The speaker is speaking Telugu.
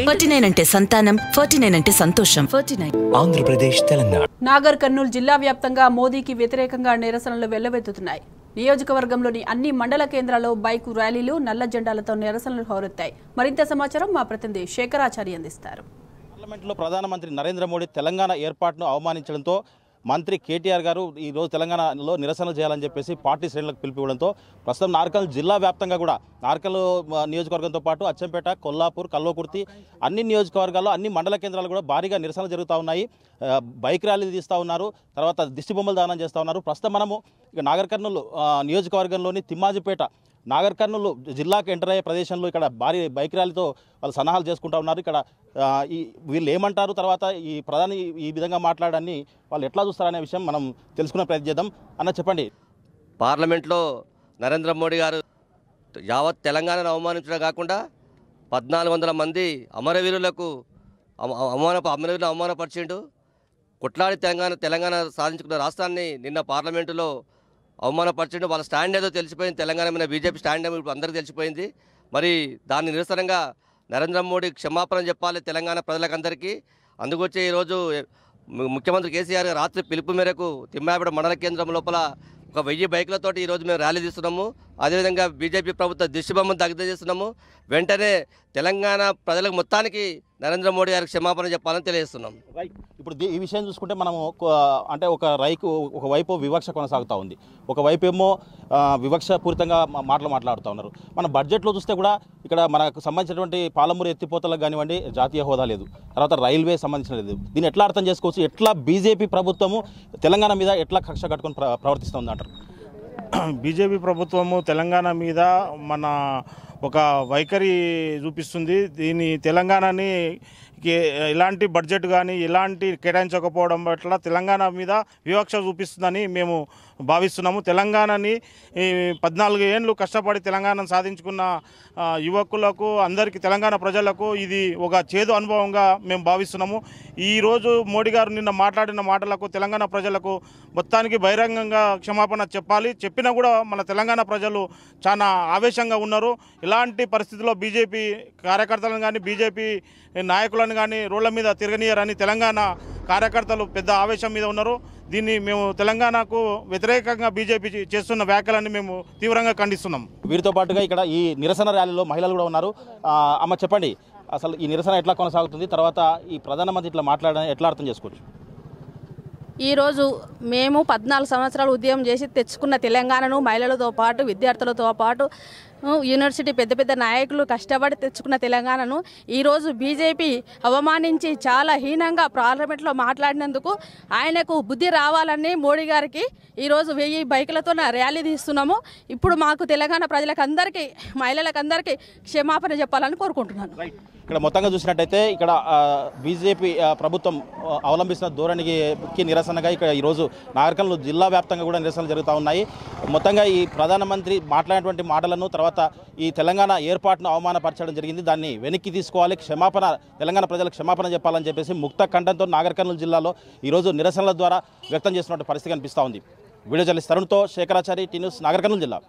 నైన్ అంటే సంతానం నైన్ అంటే సంతోషం నైన్ నాగర్ కర్నూలు జిల్లా వ్యాప్తంగా మోదీకి వ్యతిరేకంగా నిరసనలు వెల్లవెత్తుతున్నాయి నియోజకవర్గంలోని అన్ని మండల కేంద్రాల్లో బైక్ ర్యాలీలు నల్ల జెండాలతో నిరసనలు హోరెత్తాయి మరింత సమాచారం మా ప్రతినిధి శేఖరాచారి అందిస్తారు పార్లమెంట్లో ప్రధానమంత్రి నరేంద్ర మోడీ తెలంగాణ ఏర్పాటును అవమానించడంతో మంత్రి కేటీఆర్ గారు ఈరోజు తెలంగాణలో నిరసనలు చేయాలని చెప్పేసి పార్టీ శ్రేణులకు పిలిపివ్వడంతో ప్రస్తుతం నార్కల్ జిల్లా వ్యాప్తంగా కూడా నార్కల్ నియోజకవర్గంతో పాటు అచ్చంపేట కొల్లాపూర్ కల్వకుర్తి అన్ని నియోజకవర్గాల్లో అన్ని మండల కేంద్రాలు కూడా భారీగా నిరసన జరుగుతూ ఉన్నాయి బైక్ ర్యాలీలు తీస్తూ ఉన్నారు తర్వాత దిష్టి బొమ్మలు దానం చేస్తూ ఉన్నారు ప్రస్తుతం మనము నాగర్ కర్నూలు నియోజకవర్గంలోని తిమ్మాజిపేట నాగర్ కర్నూలు జిల్లాకు ఎంటర్ అయ్యే ప్రదేశంలో ఇక్కడ భారీ బైక్ ర్యాలీతో వాళ్ళు సన్నాహాలు చేసుకుంటా ఉన్నారు ఇక్కడ ఈ వీళ్ళు ఏమంటారు తర్వాత ఈ ప్రధాని ఈ విధంగా మాట్లాడాన్ని వాళ్ళు ఎట్లా చూస్తారనే విషయం మనం తెలుసుకునే ప్రయత్నం చేద్దాం అన్న చెప్పండి పార్లమెంట్లో నరేంద్ర మోడీ గారు యావత్ తెలంగాణను అవమానించడం కాకుండా పద్నాలుగు వందల మంది అమరవీరులకు అవమాన అమరవీరులు అవమానపరిచిండు కొట్లాడి తెలంగాణ తెలంగాణ సాధించుకున్న రాష్ట్రాన్ని నిన్న పార్లమెంటులో అవమానపరచండి వాళ్ళ స్టాండ్ ఏదో తెలిసిపోయింది తెలంగాణ మీద బీజేపీ స్టాండ్ ఏమో ఇప్పుడు అందరికీ తెలిసిపోయింది మరి దాని నిరసనంగా నరేంద్ర మోడీ క్షమాపణ చెప్పాలి తెలంగాణ ప్రజలకందరికీ అందుకొచ్చే ఈరోజు ముఖ్యమంత్రి కేసీఆర్ రాత్రి పిలుపు మేరకు తిమ్మాపేట మండల కేంద్రం లోపల ఒక వెయ్యి బైకులతోటి ఈరోజు మేము ర్యాలీ తీస్తున్నాము అదేవిధంగా బీజేపీ ప్రభుత్వ దగ్గర చేస్తున్నాము వెంటనే తెలంగాణ ప్రజలకు మొత్తానికి నరేంద్ర మోడీ గారికి క్షమాపణ చెప్పాలని తెలియజేస్తున్నాం ఇప్పుడు ఈ విషయం చూసుకుంటే మనము అంటే ఒక రైకు ఒకవైపు వివక్ష కొనసాగుతూ ఉంది ఒకవైపు ఏమో వివక్ష పూరితంగా మాటలు మాట్లాడుతూ ఉన్నారు మన బడ్జెట్లో చూస్తే కూడా ఇక్కడ మనకు సంబంధించినటువంటి పాలమూరు ఎత్తిపోతలకు కానివ్వండి జాతీయ హోదా లేదు తర్వాత రైల్వే సంబంధించిన లేదు దీన్ని ఎట్లా అర్థం చేసుకోవచ్చు ఎట్లా బీజేపీ ప్రభుత్వము తెలంగాణ మీద ఎట్లా కక్ష కట్టుకొని ప్ర ప్రవర్తిస్తుంది అంటారు బీజేపీ ప్రభుత్వము తెలంగాణ మీద మన ఒక వైఖరి చూపిస్తుంది దీని తెలంగాణని ఇలాంటి బడ్జెట్ కానీ ఇలాంటి కేటాయించకపోవడం పట్ల తెలంగాణ మీద వివక్ష చూపిస్తుందని మేము భావిస్తున్నాము తెలంగాణని పద్నాలుగు ఏండ్లు కష్టపడి తెలంగాణను సాధించుకున్న యువకులకు అందరికీ తెలంగాణ ప్రజలకు ఇది ఒక చేదు అనుభవంగా మేము భావిస్తున్నాము ఈరోజు మోడీ గారు నిన్న మాట్లాడిన మాటలకు తెలంగాణ ప్రజలకు మొత్తానికి బహిరంగంగా క్షమాపణ చెప్పాలి చెప్పినా కూడా మన తెలంగాణ ప్రజలు చాలా ఆవేశంగా ఉన్నారు ఇలా ఎలాంటి పరిస్థితుల్లో బీజేపీ కార్యకర్తలను కానీ బీజేపీ నాయకులను కానీ రోడ్ల మీద తిరగనీయరని తెలంగాణ కార్యకర్తలు పెద్ద ఆవేశం మీద ఉన్నారు దీన్ని మేము తెలంగాణకు వ్యతిరేకంగా బీజేపీ చేస్తున్న వ్యాఖ్యలన్నీ మేము తీవ్రంగా ఖండిస్తున్నాం వీరితో పాటుగా ఇక్కడ ఈ నిరసన ర్యాలీలో మహిళలు కూడా ఉన్నారు అమ్మ చెప్పండి అసలు ఈ నిరసన ఎట్లా కొనసాగుతుంది తర్వాత ఈ ప్రధానమంత్రి ఇట్లా మాట్లాడడం ఎట్లా అర్థం చేసుకోవచ్చు ఈరోజు మేము పద్నాలుగు సంవత్సరాలు ఉద్యమం చేసి తెచ్చుకున్న తెలంగాణను మహిళలతో పాటు విద్యార్థులతో పాటు యూనివర్సిటీ పెద్ద పెద్ద నాయకులు కష్టపడి తెచ్చుకున్న తెలంగాణను ఈరోజు బీజేపీ అవమానించి చాలా హీనంగా పార్లమెంట్లో మాట్లాడినందుకు ఆయనకు బుద్ధి రావాలని మోడీ గారికి ఈరోజు వెయ్యి బైకులతో ర్యాలీ తీస్తున్నాము ఇప్పుడు మాకు తెలంగాణ ప్రజలకు అందరికీ మహిళలకు అందరికీ క్షమాపణ చెప్పాలని కోరుకుంటున్నాను ఇక్కడ మొత్తంగా చూసినట్టయితే ఇక్కడ బీజేపీ ప్రభుత్వం అవలంబిస్తున్న ధోరణికి నిరసనగా ఇక్కడ ఈరోజు నాగరికంలో జిల్లా వ్యాప్తంగా కూడా నిరసనలు జరుగుతూ ఉన్నాయి మొత్తంగా ఈ ప్రధానమంత్రి మాట్లాడినటువంటి మాటలను తర్వాత తర్వాత ఈ తెలంగాణ ఏర్పాటును అవమానపరచడం జరిగింది దాన్ని వెనక్కి తీసుకోవాలి క్షమాపణ తెలంగాణ ప్రజలకు క్షమాపణ చెప్పాలని చెప్పేసి ముక్త ఖండంతో నాగర్ జిల్లాలో ఈరోజు నిరసనల ద్వారా వ్యక్తం చేస్తున్న పరిస్థితి కనిపిస్తూ ఉంది వీడియో చల్లి తరుణ్తో శేఖరాచారి టీ న్యూస్ నాగర్ జిల్లా